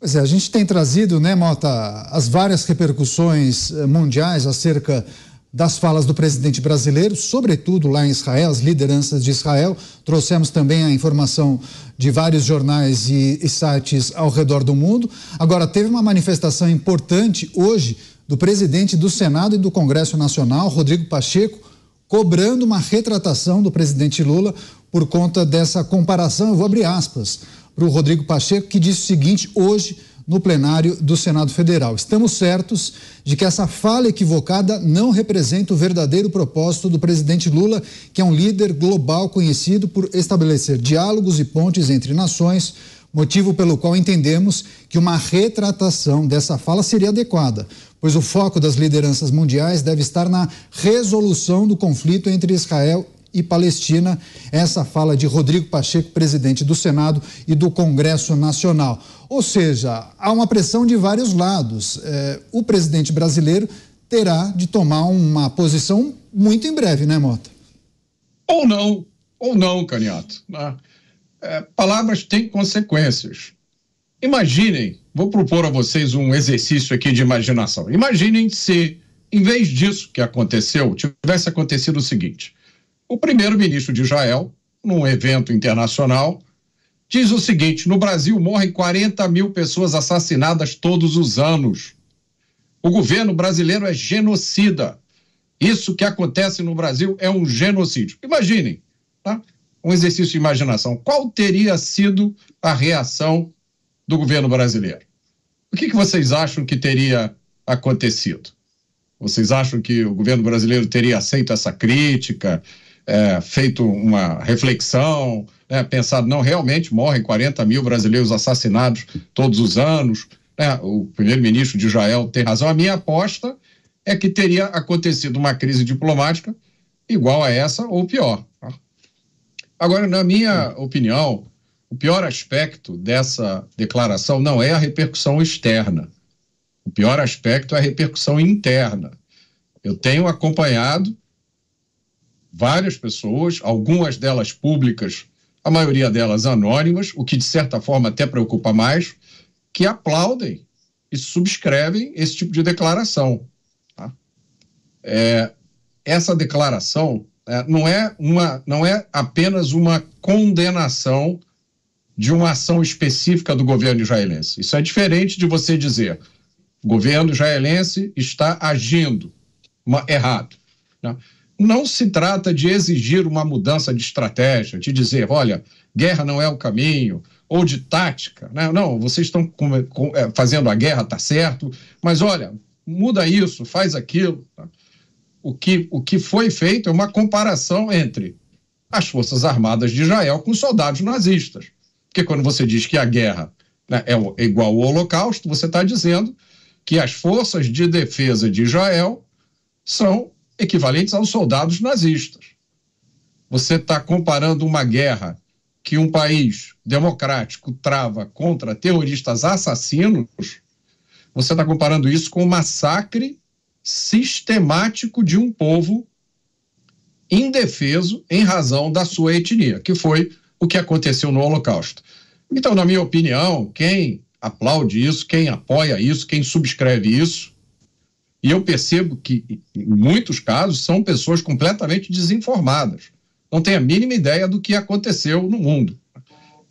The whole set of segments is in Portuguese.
Pois é, a gente tem trazido, né, Mota, as várias repercussões eh, mundiais acerca das falas do presidente brasileiro, sobretudo lá em Israel, as lideranças de Israel. Trouxemos também a informação de vários jornais e, e sites ao redor do mundo. Agora, teve uma manifestação importante hoje do presidente do Senado e do Congresso Nacional, Rodrigo Pacheco, cobrando uma retratação do presidente Lula por conta dessa comparação. Eu vou abrir aspas para o Rodrigo Pacheco, que disse o seguinte hoje no plenário do Senado Federal. Estamos certos de que essa fala equivocada não representa o verdadeiro propósito do presidente Lula, que é um líder global conhecido por estabelecer diálogos e pontes entre nações, motivo pelo qual entendemos que uma retratação dessa fala seria adequada, pois o foco das lideranças mundiais deve estar na resolução do conflito entre Israel e Palestina. Essa fala de Rodrigo Pacheco, presidente do Senado e do Congresso Nacional. Ou seja, há uma pressão de vários lados. É, o presidente brasileiro terá de tomar uma posição muito em breve, né, Mota? Ou não, ou não, Caniato. Né? É, palavras têm consequências. Imaginem, vou propor a vocês um exercício aqui de imaginação. Imaginem se, em vez disso que aconteceu, tivesse acontecido o seguinte: o primeiro-ministro de Israel, num evento internacional, diz o seguinte: no Brasil morrem 40 mil pessoas assassinadas todos os anos. O governo brasileiro é genocida. Isso que acontece no Brasil é um genocídio. Imaginem, tá? um exercício de imaginação. Qual teria sido a reação do governo brasileiro? O que, que vocês acham que teria acontecido? Vocês acham que o governo brasileiro teria aceito essa crítica? é, feito uma reflexão, né, pensado, não, realmente morrem 40 mil brasileiros assassinados todos os anos, né, o primeiro-ministro de Israel tem razão. A minha aposta é que teria acontecido uma crise diplomática igual a essa ou pior. Tá? Agora, na minha opinião, o pior aspecto dessa declaração não é a repercussão externa. O pior aspecto é a repercussão interna. Eu tenho acompanhado várias pessoas, algumas delas públicas, a maioria delas anônimas, o que de certa forma até preocupa mais, que aplaudem e subscrevem esse tipo de declaração. Tá? É, essa declaração é, não, é uma, não é apenas uma condenação de uma ação específica do governo israelense. Isso é diferente de você dizer o governo israelense está agindo uma, errado. Né? não se trata de exigir uma mudança de estratégia, de dizer, olha, guerra não é o caminho, ou de tática. Né? Não, vocês estão é, fazendo a guerra, está certo, mas olha, muda isso, faz aquilo. Tá? O, que, o que foi feito é uma comparação entre as Forças Armadas de Israel com soldados nazistas. Porque quando você diz que a guerra né, é, é igual ao Holocausto, você está dizendo que as forças de defesa de Israel são equivalentes aos soldados nazistas. Você está comparando uma guerra que um país democrático trava contra terroristas assassinos, você está comparando isso com o um massacre sistemático de um povo indefeso em razão da sua etnia, que foi o que aconteceu no Holocausto. Então, na minha opinião, quem aplaude isso, quem apoia isso, quem subscreve isso, e eu percebo que, em muitos casos, são pessoas completamente desinformadas. Não têm a mínima ideia do que aconteceu no mundo.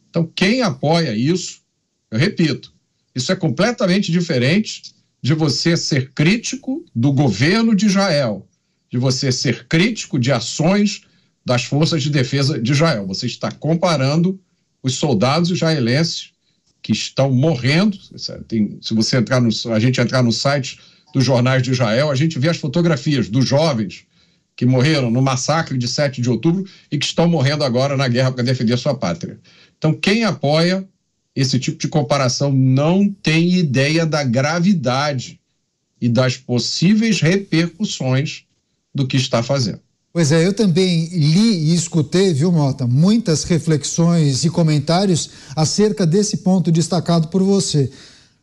Então, quem apoia isso, eu repito, isso é completamente diferente de você ser crítico do governo de Israel, de você ser crítico de ações das forças de defesa de Israel. Você está comparando os soldados israelenses que estão morrendo. É, se você entrar no, a gente entrar no site dos jornais de Israel, a gente vê as fotografias dos jovens que morreram no massacre de 7 de outubro e que estão morrendo agora na guerra para defender sua pátria. Então, quem apoia esse tipo de comparação não tem ideia da gravidade e das possíveis repercussões do que está fazendo. Pois é, eu também li e escutei, viu, Mota, muitas reflexões e comentários acerca desse ponto destacado por você.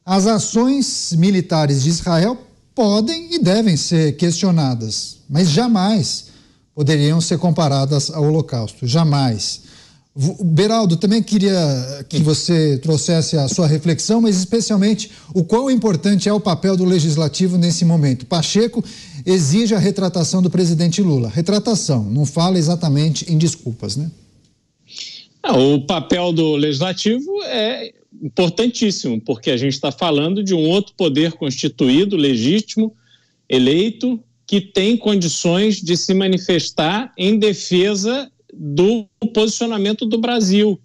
As ações militares de Israel podem e devem ser questionadas, mas jamais poderiam ser comparadas ao Holocausto, jamais. Beraldo, também queria que você trouxesse a sua reflexão, mas especialmente o quão importante é o papel do legislativo nesse momento. Pacheco exige a retratação do presidente Lula. Retratação, não fala exatamente em desculpas, né? Ah, o papel do legislativo é importantíssimo, porque a gente está falando de um outro poder constituído, legítimo, eleito, que tem condições de se manifestar em defesa do posicionamento do Brasil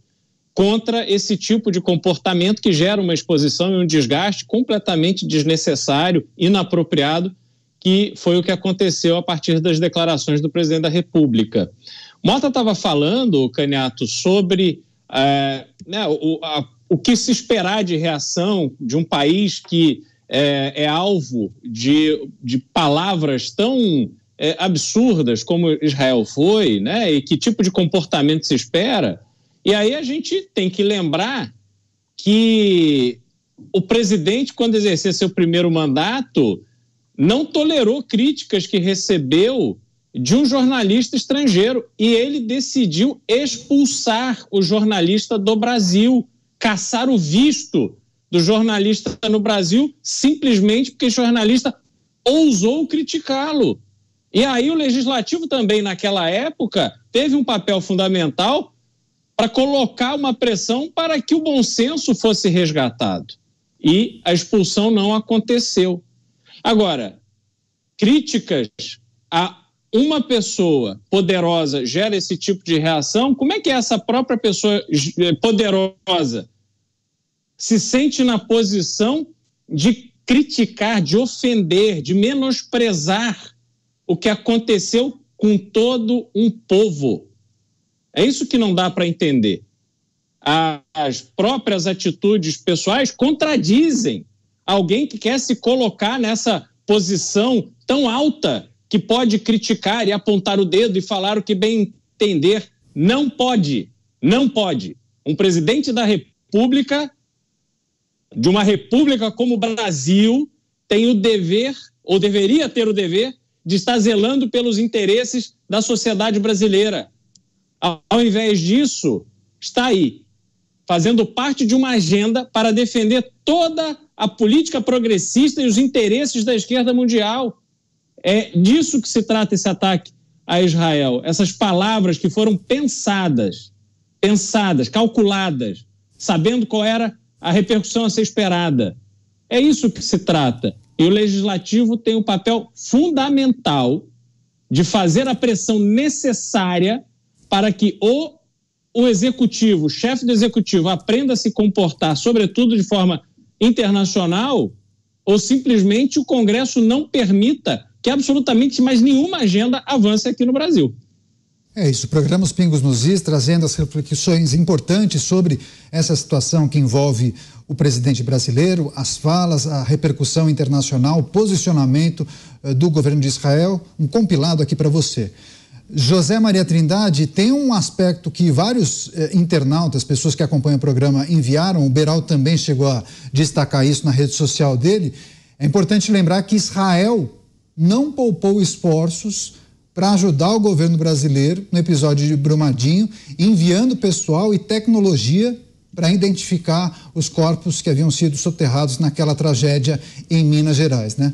contra esse tipo de comportamento que gera uma exposição e um desgaste completamente desnecessário, inapropriado, que foi o que aconteceu a partir das declarações do presidente da República. Mota estava falando, Caniato, sobre é, né, o, a o que se esperar de reação de um país que é, é alvo de, de palavras tão é, absurdas como Israel foi, né? E que tipo de comportamento se espera? E aí a gente tem que lembrar que o presidente, quando exerceu seu primeiro mandato, não tolerou críticas que recebeu de um jornalista estrangeiro e ele decidiu expulsar o jornalista do Brasil caçar o visto do jornalista no Brasil simplesmente porque o jornalista ousou criticá-lo. E aí o legislativo também, naquela época, teve um papel fundamental para colocar uma pressão para que o bom senso fosse resgatado. E a expulsão não aconteceu. Agora, críticas a uma pessoa poderosa gera esse tipo de reação, como é que essa própria pessoa eh, poderosa se sente na posição de criticar, de ofender, de menosprezar o que aconteceu com todo um povo? É isso que não dá para entender. As próprias atitudes pessoais contradizem alguém que quer se colocar nessa posição tão alta que pode criticar e apontar o dedo e falar o que bem entender. Não pode, não pode. Um presidente da República, de uma república como o Brasil, tem o dever, ou deveria ter o dever, de estar zelando pelos interesses da sociedade brasileira. Ao invés disso, está aí, fazendo parte de uma agenda para defender toda a política progressista e os interesses da esquerda mundial. É disso que se trata esse ataque a Israel. Essas palavras que foram pensadas, pensadas, calculadas, sabendo qual era a repercussão a ser esperada. É isso que se trata. E o legislativo tem o um papel fundamental de fazer a pressão necessária para que o, o executivo, o chefe do executivo, aprenda a se comportar, sobretudo de forma internacional, ou simplesmente o Congresso não permita que absolutamente mais nenhuma agenda avance aqui no Brasil. É isso, o programa Os Pingos nos Is, trazendo as reflexões importantes sobre essa situação que envolve o presidente brasileiro, as falas, a repercussão internacional, o posicionamento eh, do governo de Israel, um compilado aqui para você. José Maria Trindade, tem um aspecto que vários eh, internautas, pessoas que acompanham o programa, enviaram. O Beral também chegou a destacar isso na rede social dele. É importante lembrar que Israel não poupou esforços para ajudar o governo brasileiro no episódio de Brumadinho, enviando pessoal e tecnologia para identificar os corpos que haviam sido soterrados naquela tragédia em Minas Gerais, né?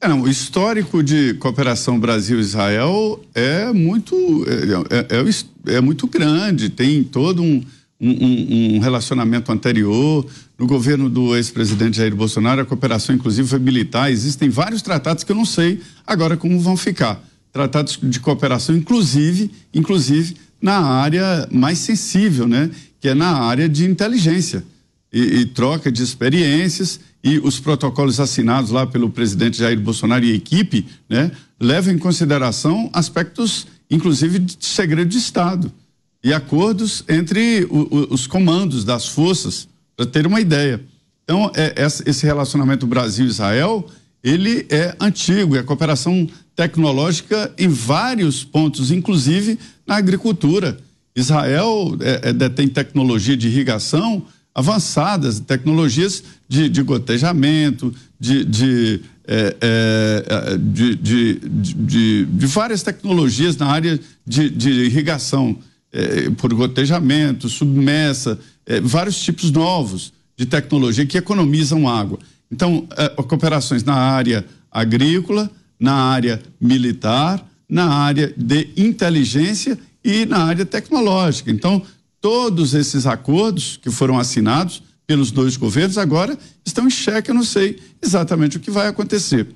É, não, o histórico de cooperação Brasil-Israel é muito é, é, é, é muito grande, tem todo um, um, um relacionamento anterior no governo do ex-presidente Jair Bolsonaro, a cooperação, inclusive, foi militar. Existem vários tratados que eu não sei agora como vão ficar. Tratados de cooperação, inclusive, inclusive na área mais sensível, né? que é na área de inteligência e, e troca de experiências e os protocolos assinados lá pelo presidente Jair Bolsonaro e equipe, né, levam em consideração aspectos, inclusive, de segredo de Estado e acordos entre o, o, os comandos das forças para ter uma ideia. Então, é, esse relacionamento Brasil-Israel, ele é antigo, é cooperação tecnológica em vários pontos, inclusive na agricultura. Israel é, é, detém tecnologia de irrigação avançadas, tecnologias de, de gotejamento, de, de, é, é, é de, várias tecnologias na área de irrigação. É, por gotejamento, submersa, é, vários tipos novos de tecnologia que economizam água. Então, é, cooperações na área agrícola, na área militar, na área de inteligência e na área tecnológica. Então, todos esses acordos que foram assinados pelos dois governos agora estão em xeque, eu não sei exatamente o que vai acontecer.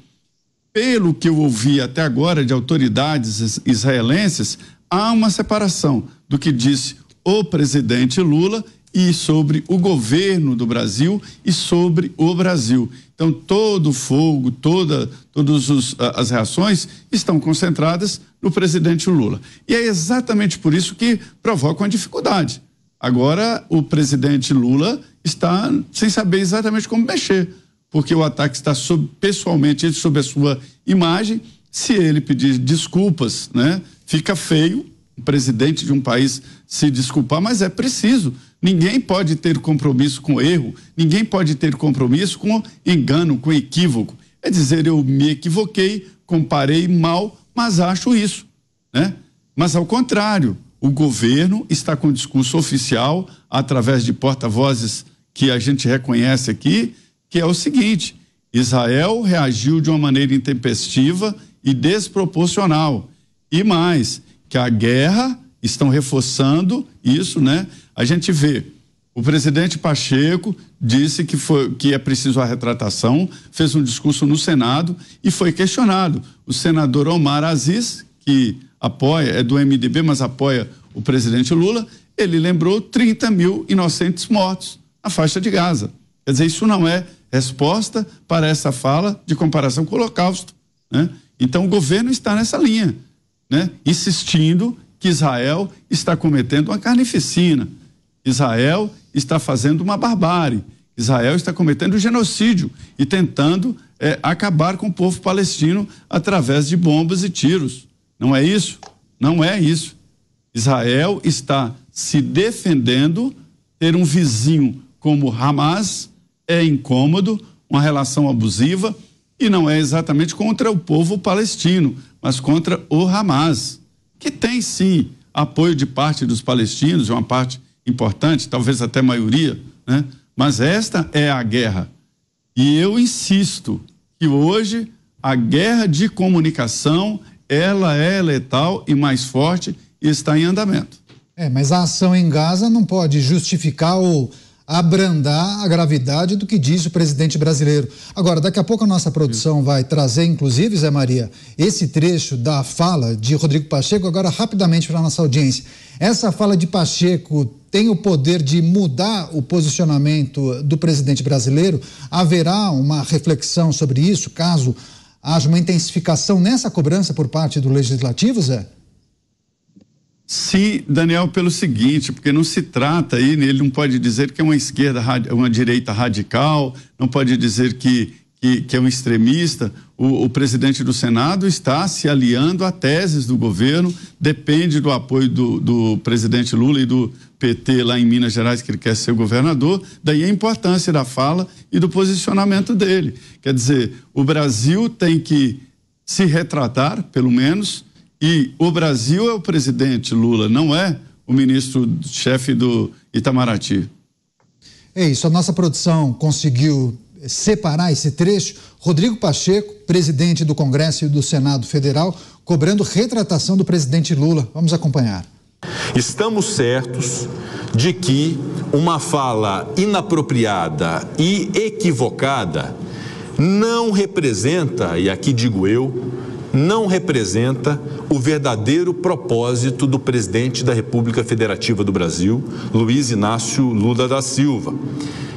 Pelo que eu ouvi até agora de autoridades israelenses, há uma separação do que disse o presidente Lula e sobre o governo do Brasil e sobre o Brasil. Então, todo o fogo, toda, todas os, as reações estão concentradas no presidente Lula. E é exatamente por isso que provoca uma dificuldade. Agora, o presidente Lula está sem saber exatamente como mexer, porque o ataque está sob, pessoalmente sobre a sua imagem. Se ele pedir desculpas, né? Fica feio o presidente de um país se desculpar, mas é preciso. Ninguém pode ter compromisso com erro, ninguém pode ter compromisso com engano, com equívoco. É dizer, eu me equivoquei, comparei mal, mas acho isso. Né? Mas ao contrário, o governo está com discurso oficial, através de porta-vozes que a gente reconhece aqui, que é o seguinte: Israel reagiu de uma maneira intempestiva e desproporcional e mais, que a guerra estão reforçando isso, né? A gente vê o presidente Pacheco disse que, foi, que é preciso a retratação, fez um discurso no Senado e foi questionado. O senador Omar Aziz, que apoia, é do MDB, mas apoia o presidente Lula, ele lembrou 30 mil inocentes mortos na faixa de Gaza. Quer dizer, isso não é resposta para essa fala de comparação com o Holocausto. Né? Então o governo está nessa linha né, insistindo que Israel está cometendo uma carnificina, Israel está fazendo uma barbárie, Israel está cometendo um genocídio e tentando é, acabar com o povo palestino através de bombas e tiros. Não é isso? Não é isso. Israel está se defendendo. Ter um vizinho como Hamas é incômodo, uma relação abusiva e não é exatamente contra o povo palestino, mas contra o Hamas, que tem sim apoio de parte dos palestinos, uma parte importante, talvez até maioria, né? Mas esta é a guerra. E eu insisto que hoje a guerra de comunicação, ela é letal e mais forte e está em andamento. É, mas a ação em Gaza não pode justificar ou abrandar a gravidade do que diz o presidente brasileiro. Agora, daqui a pouco a nossa produção vai trazer, inclusive, Zé Maria, esse trecho da fala de Rodrigo Pacheco, agora rapidamente para a nossa audiência. Essa fala de Pacheco tem o poder de mudar o posicionamento do presidente brasileiro? Haverá uma reflexão sobre isso, caso haja uma intensificação nessa cobrança por parte do legislativo, Zé? Sim, Daniel pelo seguinte, porque não se trata aí, né, ele não pode dizer que é uma esquerda, uma direita radical, não pode dizer que, que, que é um extremista. O, o, presidente do Senado está se aliando a teses do governo, depende do apoio do, do presidente Lula e do PT lá em Minas Gerais, que ele quer ser governador. Daí a importância da fala e do posicionamento dele. Quer dizer, o Brasil tem que se retratar, pelo menos e o Brasil é o presidente Lula, não é o ministro-chefe do Itamaraty. É isso, a nossa produção conseguiu separar esse trecho. Rodrigo Pacheco, presidente do Congresso e do Senado Federal, cobrando retratação do presidente Lula. Vamos acompanhar. Estamos certos de que uma fala inapropriada e equivocada não representa, e aqui digo eu, não representa o verdadeiro propósito do presidente da República Federativa do Brasil, Luiz Inácio Lula da Silva,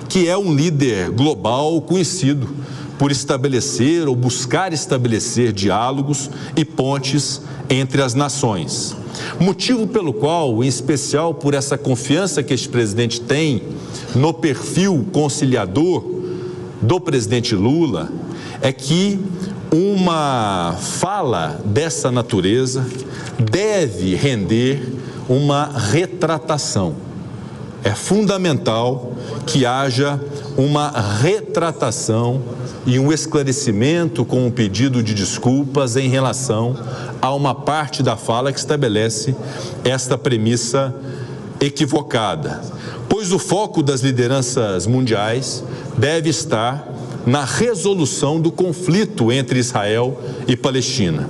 que é um líder global conhecido por estabelecer ou buscar estabelecer diálogos e pontes entre as nações. Motivo pelo qual, em especial por essa confiança que este presidente tem no perfil conciliador do presidente Lula, é que uma fala dessa natureza deve render uma retratação. É fundamental que haja uma retratação e um esclarecimento com um pedido de desculpas em relação a uma parte da fala que estabelece esta premissa equivocada. Pois o foco das lideranças mundiais deve estar na resolução do conflito entre Israel e Palestina.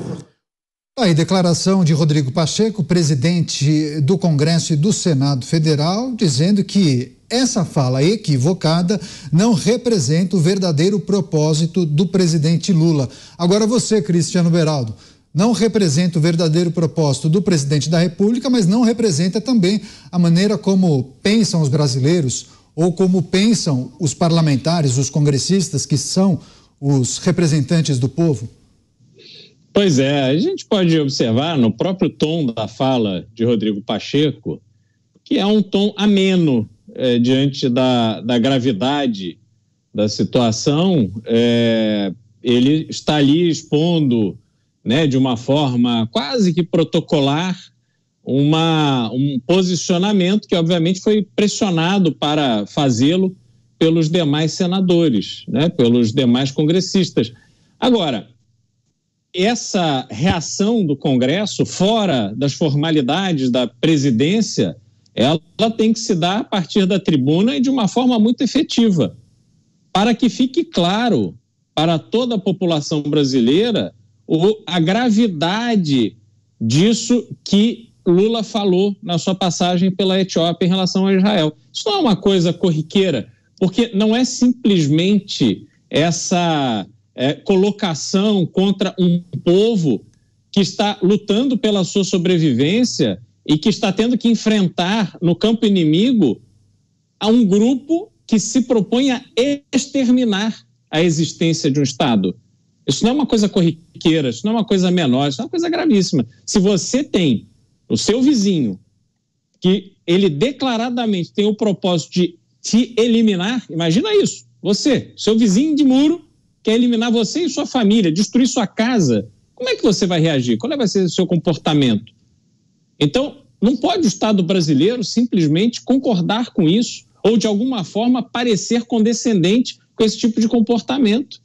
Aí, declaração de Rodrigo Pacheco, presidente do Congresso e do Senado Federal, dizendo que essa fala equivocada não representa o verdadeiro propósito do presidente Lula. Agora você, Cristiano Beraldo, não representa o verdadeiro propósito do presidente da República, mas não representa também a maneira como pensam os brasileiros, ou como pensam os parlamentares, os congressistas, que são os representantes do povo? Pois é, a gente pode observar no próprio tom da fala de Rodrigo Pacheco que é um tom ameno é, diante da, da gravidade da situação. É, ele está ali expondo né, de uma forma quase que protocolar uma, um posicionamento que, obviamente, foi pressionado para fazê-lo pelos demais senadores, né, pelos demais congressistas. Agora, essa reação do Congresso, fora das formalidades da presidência, ela tem que se dar a partir da tribuna e de uma forma muito efetiva, para que fique claro para toda a população brasileira a gravidade disso que Lula falou na sua passagem pela Etiópia em relação a Israel. Isso não é uma coisa corriqueira, porque não é simplesmente essa é, colocação contra um povo que está lutando pela sua sobrevivência e que está tendo que enfrentar no campo inimigo a um grupo que se propõe a exterminar a existência de um Estado. Isso não é uma coisa corriqueira, isso não é uma coisa menor, isso é uma coisa gravíssima. Se você tem o seu vizinho, que ele declaradamente tem o propósito de te eliminar, imagina isso. Você, seu vizinho de muro, quer eliminar você e sua família, destruir sua casa. Como é que você vai reagir? Qual é vai ser o seu comportamento? Então, não pode o Estado brasileiro simplesmente concordar com isso ou, de alguma forma, parecer condescendente com esse tipo de comportamento.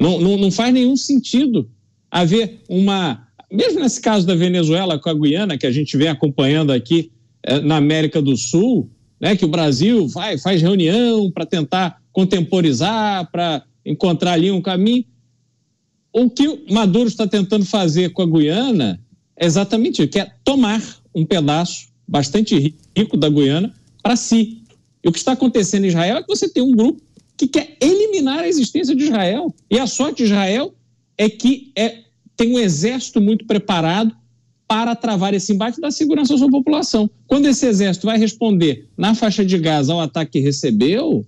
Não, não, não faz nenhum sentido haver uma mesmo nesse caso da Venezuela com a Guiana, que a gente vem acompanhando aqui eh, na América do Sul, né, que o Brasil vai, faz reunião para tentar contemporizar, para encontrar ali um caminho. O que Maduro está tentando fazer com a Guiana é exatamente isso, quer é tomar um pedaço bastante rico da Guiana para si. E o que está acontecendo em Israel é que você tem um grupo que quer eliminar a existência de Israel. E a sorte de Israel é que é tem um exército muito preparado para travar esse embate e dar segurança à sua população. Quando esse exército vai responder na faixa de Gaza ao ataque que recebeu,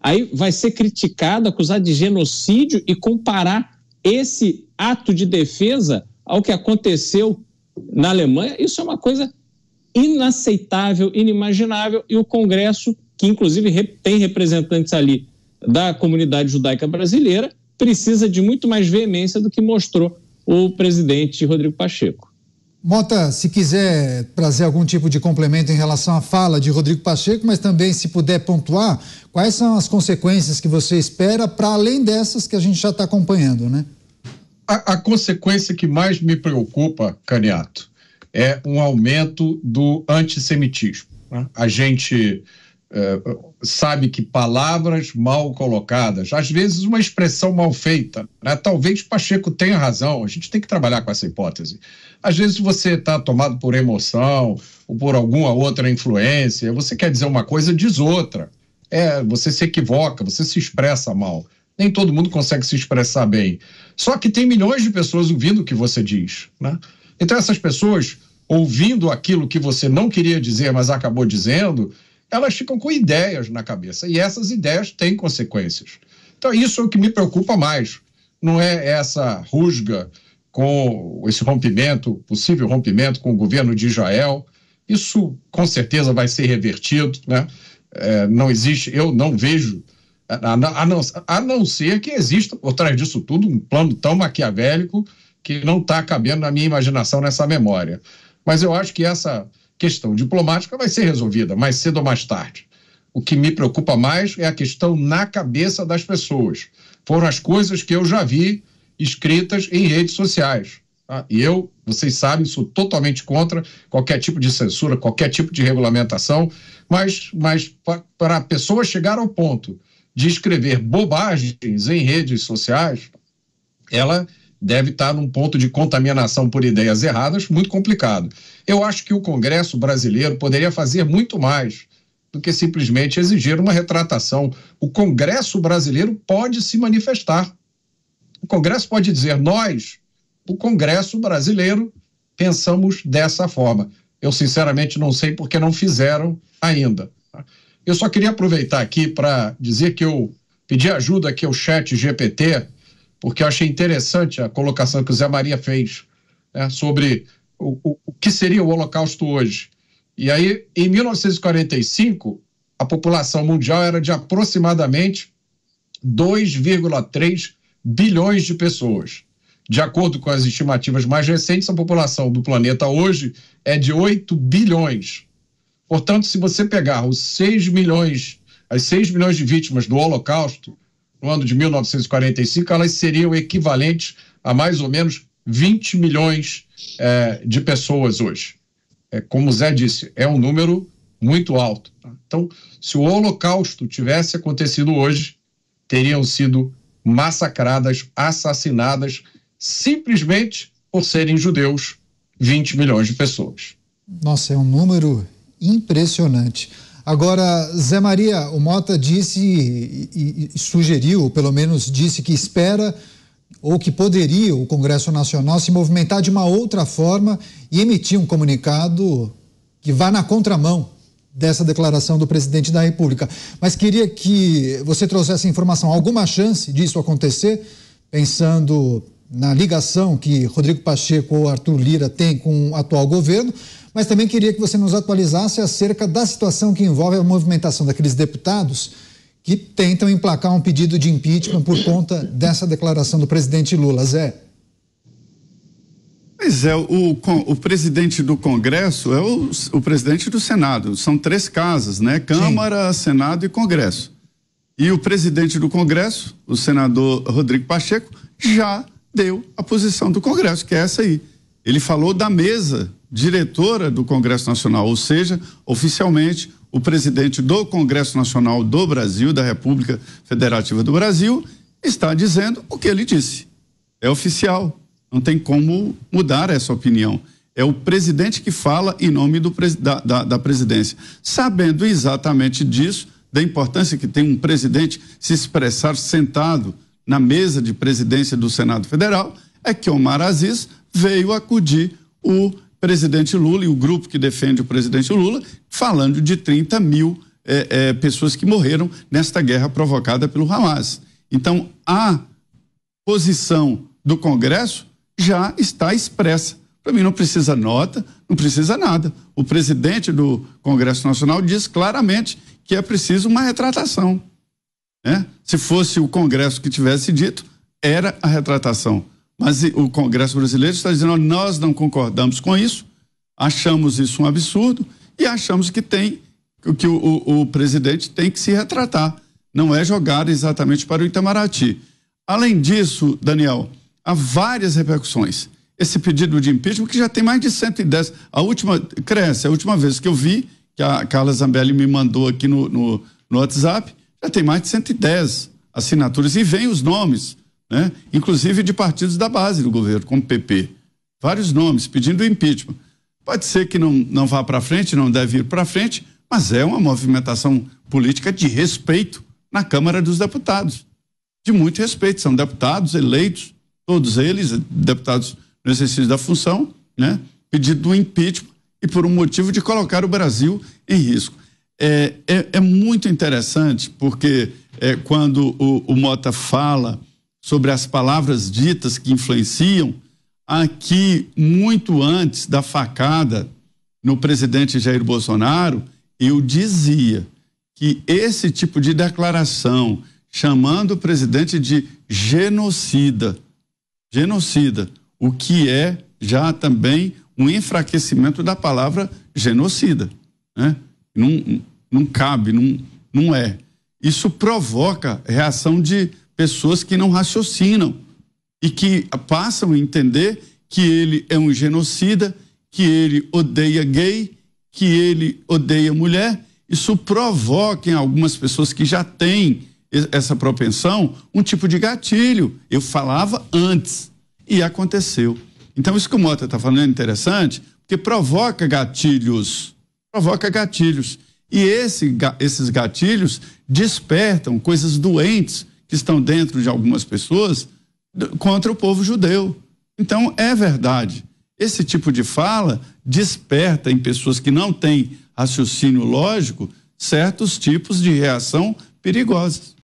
aí vai ser criticado, acusado de genocídio e comparar esse ato de defesa ao que aconteceu na Alemanha. Isso é uma coisa inaceitável, inimaginável, e o Congresso, que inclusive tem representantes ali da comunidade judaica brasileira, precisa de muito mais veemência do que mostrou o presidente Rodrigo Pacheco. Mota, se quiser trazer algum tipo de complemento em relação à fala de Rodrigo Pacheco, mas também se puder pontuar, quais são as consequências que você espera para além dessas que a gente já está acompanhando, né? A, a, consequência que mais me preocupa, Caniato, é um aumento do antissemitismo. Né? A gente eh, sabe que palavras mal colocadas, às vezes uma expressão mal feita, né? talvez Pacheco tenha razão, a gente tem que trabalhar com essa hipótese. Às vezes você está tomado por emoção ou por alguma outra influência, você quer dizer uma coisa, diz outra. É, você se equivoca, você se expressa mal. Nem todo mundo consegue se expressar bem. Só que tem milhões de pessoas ouvindo o que você diz. Né? Então, essas pessoas ouvindo aquilo que você não queria dizer, mas acabou dizendo, elas ficam com ideias na cabeça e essas ideias têm consequências. Então, isso é o que me preocupa mais. Não é essa rusga com esse rompimento, possível rompimento com o governo de Israel. Isso com certeza vai ser revertido, né? É, não existe, eu não vejo, a, a, não, a não ser que exista por trás disso tudo um plano tão maquiavélico que não está cabendo na minha imaginação nessa memória. Mas eu acho que essa questão diplomática vai ser resolvida mais cedo ou mais tarde. O que me preocupa mais é a questão na cabeça das pessoas. Foram as coisas que eu já vi escritas em redes sociais. Tá? E eu, vocês sabem, sou totalmente contra qualquer tipo de censura, qualquer tipo de regulamentação, mas, mas para a pessoa chegar ao ponto de escrever bobagens em redes sociais, ela deve estar num ponto de contaminação por ideias erradas muito complicado. Eu acho que o Congresso brasileiro poderia fazer muito mais do que simplesmente exigir uma retratação. O Congresso brasileiro pode se manifestar. O Congresso pode dizer: nós, o Congresso brasileiro, pensamos dessa forma. Eu, sinceramente, não sei porque não fizeram ainda. Tá? Eu só queria aproveitar aqui para dizer que eu pedi ajuda aqui ao chat GPT porque eu achei interessante a colocação que o Zé Maria fez né, sobre o, o, o que seria o Holocausto hoje. E aí, em 1945, a população mundial era de aproximadamente 2,3 bilhões de pessoas. De acordo com as estimativas mais recentes, a população do planeta hoje é de 8 bilhões. Portanto, se você pegar os 6 milhões, as 6 milhões de vítimas do Holocausto, no ano de 1945, elas seriam equivalentes a mais ou menos 20 milhões é, de pessoas hoje. É, como o Zé disse, é um número muito alto. Tá? Então, se o Holocausto tivesse acontecido hoje, teriam sido massacradas, assassinadas, simplesmente por serem judeus, 20 milhões de pessoas. Nossa, é um número impressionante. Agora, Zé Maria, o Mota disse e, e, e sugeriu, pelo menos disse que espera ou que poderia o Congresso Nacional se movimentar de uma outra forma e emitir um comunicado que vá na contramão dessa declaração do presidente da República. Mas queria que você trouxesse informação. Alguma chance disso acontecer, pensando na ligação que Rodrigo Pacheco ou Arthur Lira tem com o atual governo, mas também queria que você nos atualizasse acerca da situação que envolve a movimentação daqueles deputados que tentam emplacar um pedido de impeachment por conta dessa declaração do presidente Lula. Zé. Pois é, o, o presidente do Congresso é o, o presidente do Senado. São três casas, né? Câmara, Sim. Senado e Congresso. E o presidente do Congresso, o senador Rodrigo Pacheco, já deu a posição do Congresso, que é essa aí. Ele falou da mesa diretora do Congresso Nacional, ou seja, oficialmente o presidente do Congresso Nacional do Brasil, da República Federativa do Brasil, está dizendo o que ele disse. É oficial, não tem como mudar essa opinião. É o presidente que fala em nome do, da, da, da presidência. Sabendo exatamente disso, da importância que tem um presidente se expressar sentado na mesa de presidência do Senado Federal, é que Omar Aziz veio acudir o presidente Lula e o grupo que defende o presidente Lula, falando de 30 mil é, é, pessoas que morreram nesta guerra provocada pelo Hamas. Então, a posição do Congresso já está expressa. Para mim, não precisa nota, não precisa nada. O presidente do Congresso Nacional diz claramente que é preciso uma retratação. Né? Se fosse o Congresso que tivesse dito, era a retratação. Mas o Congresso brasileiro está dizendo: nós não concordamos com isso, achamos isso um absurdo e achamos que tem que o, o, o presidente tem que se retratar. Não é jogar exatamente para o Itamaraty. Além disso, Daniel, há várias repercussões. Esse pedido de impeachment que já tem mais de 110. A última, cresce, a última vez que eu vi, que a Carla Zambelli me mandou aqui no, no, no WhatsApp, já tem mais de 110 assinaturas e vem os nomes, né? inclusive de partidos da base do governo, como PP. Vários nomes pedindo impeachment. Pode ser que não, não vá para frente, não deve ir para frente, mas é uma movimentação política de respeito na Câmara dos Deputados. De muito respeito, são deputados eleitos, todos eles, deputados no exercício da função, né? pedido do impeachment e por um motivo de colocar o Brasil em risco. É, é, é muito interessante, porque é, quando o, o, Mota fala sobre as palavras ditas que influenciam, aqui, muito antes da facada no presidente Jair Bolsonaro, eu dizia que esse tipo de declaração, chamando o presidente de genocida, genocida, o que é já também um enfraquecimento da palavra genocida. Né? Num, não cabe, não, não é. Isso provoca reação de pessoas que não raciocinam e que passam a entender que ele é um genocida, que ele odeia gay, que ele odeia mulher. Isso provoca em algumas pessoas que já têm essa propensão um tipo de gatilho. Eu falava antes e aconteceu. Então, isso que o Mota está falando é interessante, porque provoca gatilhos. Provoca gatilhos. E esse, esses gatilhos despertam coisas doentes que estão dentro de algumas pessoas contra o povo judeu. Então, é verdade. Esse tipo de fala desperta em pessoas que não têm raciocínio lógico certos tipos de reação perigosas.